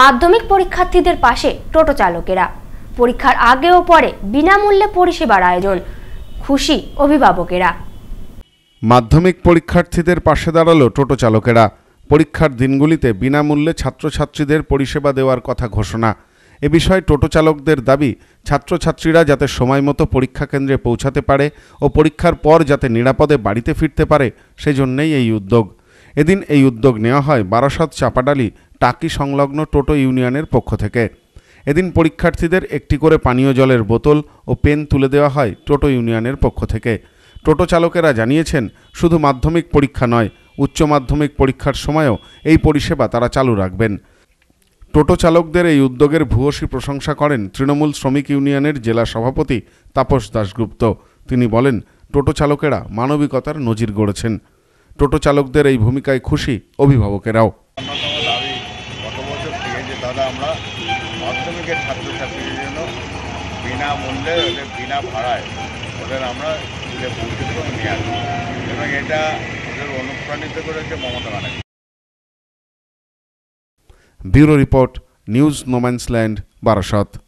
মাধ্যমিক পরীক্ষার্থীদের পাশে টোটো চালকেরা পরীক্ষার আগে ও পরে বিনামূল্যে পরিষেবার আয়োজন খুশি অভিভাবকেরা মাধ্যমিক পরীক্ষার্থীদের পাশে দাঁড়ালো টোটো চালকেরা পরীক্ষার দিনগুলিতে বিনামূল্যে ছাত্রছাত্রীদের পরিষেবা দেওয়ার কথা ঘোষণা এ বিষয়ে টোটো চালকদের দাবি ছাত্রছাত্রীরা যাতে সময় মতো পরীক্ষা কেন্দ্রে পৌঁছাতে পারে ও পরীক্ষার পর যাতে নিরাপদে বাড়িতে ফিরতে পারে সেজন্যেই এই উদ্যোগ এদিন এই উদ্যোগ নেওয়া হয় বারাসত চাপাডালি টাকি সংলগ্ন টোটো ইউনিয়নের পক্ষ থেকে এদিন পরীক্ষার্থীদের একটি করে পানীয় জলের বোতল ও পেন তুলে দেওয়া হয় টোটো ইউনিয়নের পক্ষ থেকে টোটো চালকেরা জানিয়েছেন শুধু মাধ্যমিক পরীক্ষা নয় উচ্চ মাধ্যমিক পরীক্ষার সময়ও এই পরিষেবা তারা চালু রাখবেন টোটো চালকদের এই উদ্যোগের ভূয়সী প্রশংসা করেন তৃণমূল শ্রমিক ইউনিয়নের জেলা সভাপতি তাপস দাশগুপ্ত তিনি বলেন টোটো চালকেরা মানবিকতার নজির গড়েছেন টোটো চালকদের এই ভূমিকায় খুশি অভিভাবকেরাও দাদা আমরা মাধ্যমিকের ছাত্রছাত্রীদের জন্য বিনামূল্যে ওদের বিনা ভাড়ায় ওদের আমরা স্কুলে প্রশিক্ষণ এবং নিয়ে আসি এবং এটা ওদের অনুপ্রাণিত করেছে Mamata Banerjee bureau report news no man's land Barasat